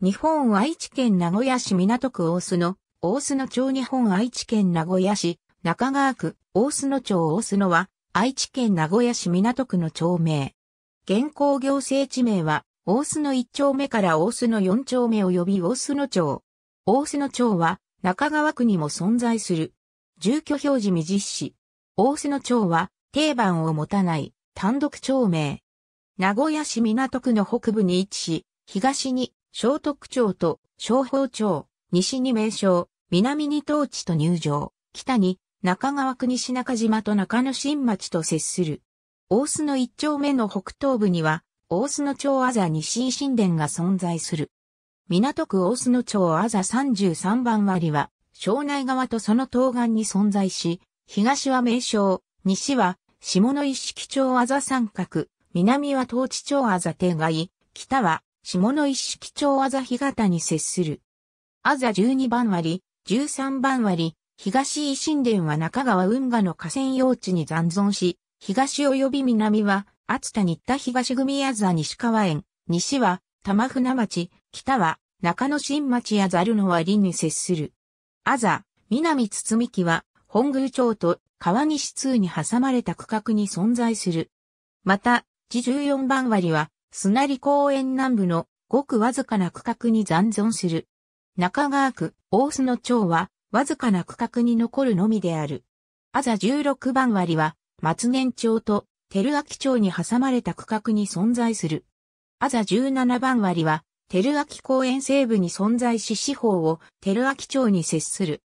日本愛知県名古屋市港区大須野、大須野町日本愛知県名古屋市、中川区大須野町大須野は、愛知県名古屋市港区の町名。現行行政地名は、大須野1丁目から大須野4丁目及び大須野町。大須野町は、中川区にも存在する。住居表示未実施。大須野町は、定番を持たない、単独町名。名古屋市港区の北部に位置し、東に小徳町と小宝町、西に名称、南に東地と入場、北に中川区西中島と中野新町と接する。大須の一丁目の北東部には、大須の町あざ西新田が存在する。港区大須の町あざ33番割は、庄内側とその東岸に存在し、東は名称、西は下の一式町あざ三角、南は東地町あざ定外、北は下の一式町あざ干潟に接する。あざ12番割、13番割、東維新田は中川運河の河川用地に残存し、東及び南は、厚田新田東組あざ西川園、西は、玉船町、北は、中野新町やざるの割に接する。あざ、南堤木は、本宮町と川西通に挟まれた区画に存在する。また、地14番割は、砂利公園南部のごくわずかな区画に残存する。中川区、大須野町は、わずかな区画に残るのみである。あざ16番割は、松年町と、照明町に挟まれた区画に存在する。あざ17番割は、照明公園西部に存在し四方を照明町に接する。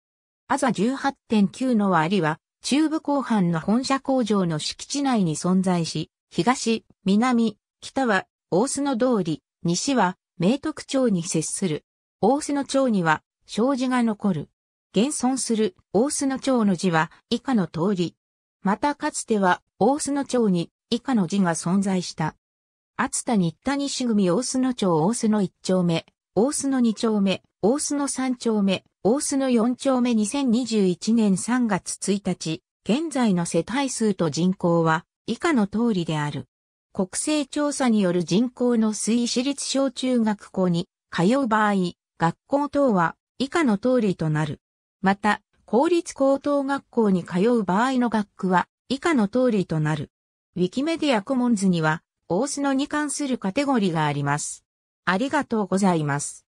あざ18.9の割は、中部後半の本社工場の敷地内に存在し、東、南、北は大須野通り、西は明徳町に接する。大須野町には障子が残る。現存する大須野町の字は以下の通り。またかつては大須野町に以下の字が存在した。厚田新田西組大須野町大須野1丁目、大須野2丁目、大須野3丁目、大須野4丁目2021年3月1日、現在の世帯数と人口は以下の通りである。国勢調査による人口の推移私立小中学校に通う場合、学校等は以下の通りとなる。また、公立高等学校に通う場合の学区は以下の通りとなる。ウィキメディアコモンズには、大須野に関するカテゴリーがあります。ありがとうございます。